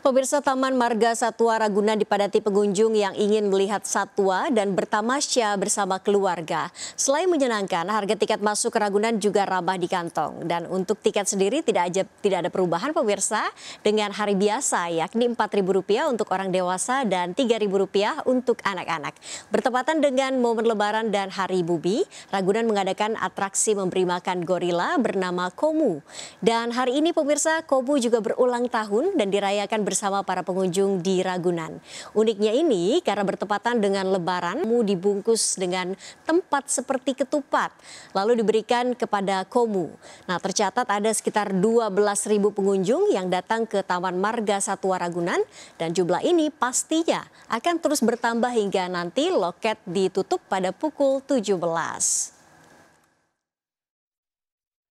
Pemirsa Taman Marga Satwa Ragunan dipadati pengunjung yang ingin melihat satwa dan bertamasya bersama keluarga. Selain menyenangkan, harga tiket masuk ke Ragunan juga ramah di kantong. Dan untuk tiket sendiri tidak aja, tidak ada perubahan pemirsa dengan hari biasa yakni Rp4.000 untuk orang dewasa dan Rp3.000 untuk anak-anak. Bertepatan dengan momen lebaran dan hari bubi, Ragunan mengadakan atraksi memberi makan gorila bernama Komu. Dan hari ini pemirsa Komu juga berulang tahun dan dirayakan bersama para pengunjung di Ragunan. Uniknya ini karena bertepatan dengan lebaran, mu dibungkus dengan tempat seperti ketupat, lalu diberikan kepada komu. Nah tercatat ada sekitar 12.000 pengunjung yang datang ke Taman Marga Satwa Ragunan dan jumlah ini pastinya akan terus bertambah hingga nanti loket ditutup pada pukul 17.